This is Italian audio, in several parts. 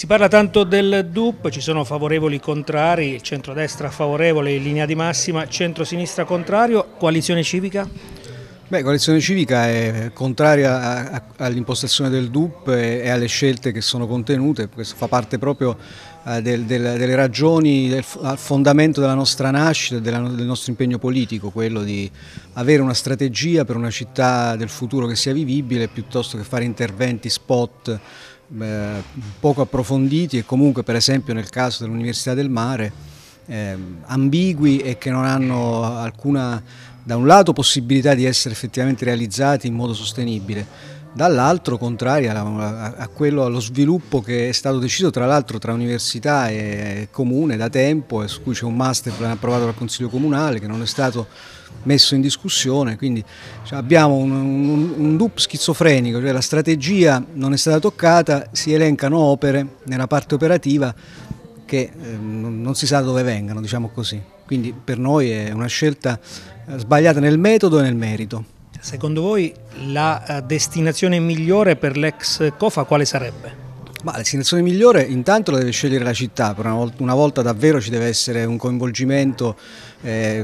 Si parla tanto del DUP, ci sono favorevoli contrari, centrodestra favorevole in linea di massima, centrosinistra contrario, coalizione civica? Beh, coalizione civica è contraria all'impostazione del DUP e alle scelte che sono contenute, questo fa parte proprio eh, del, del, delle ragioni, del fondamento della nostra nascita, e del nostro impegno politico, quello di avere una strategia per una città del futuro che sia vivibile piuttosto che fare interventi spot eh, poco approfonditi e comunque per esempio nel caso dell'Università del Mare eh, ambigui e che non hanno alcuna, da un lato, possibilità di essere effettivamente realizzati in modo sostenibile, dall'altro contraria a quello, allo sviluppo che è stato deciso tra l'altro tra università e comune da tempo e su cui c'è un master plan approvato dal Consiglio Comunale che non è stato messo in discussione, quindi cioè, abbiamo un, un, un dup schizofrenico, cioè la strategia non è stata toccata, si elencano opere nella parte operativa che ehm, non si sa da dove vengano, diciamo così. Quindi per noi è una scelta eh, sbagliata nel metodo e nel merito. Secondo voi la eh, destinazione migliore per l'ex COFA quale sarebbe? Ma la destinazione migliore intanto la deve scegliere la città, una volta, una volta, davvero ci deve essere un coinvolgimento. Eh,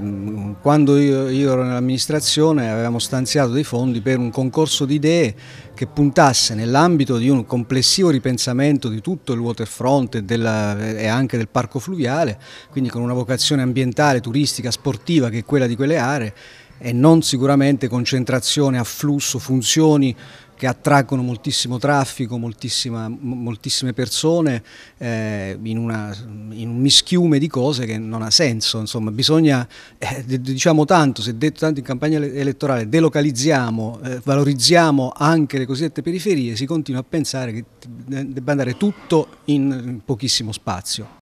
quando io, io ero nell'amministrazione avevamo stanziato dei fondi per un concorso di idee che puntasse nell'ambito di un complessivo ripensamento di tutto il waterfront e, della, e, anche del parco fluviale, quindi con una vocazione ambientale, turistica, sportiva che è quella di quelle aree e non sicuramente concentrazione, afflusso, funzioni che attraggono moltissimo traffico, moltissime persone eh, in, una, in, un mischiume di cose che non ha senso. Insomma, bisogna, eh, diciamo tanto, se detto tanto in campagna elettorale, delocalizziamo, eh, valorizziamo anche le cosiddette periferie, si continua a pensare che debba andare tutto in pochissimo spazio.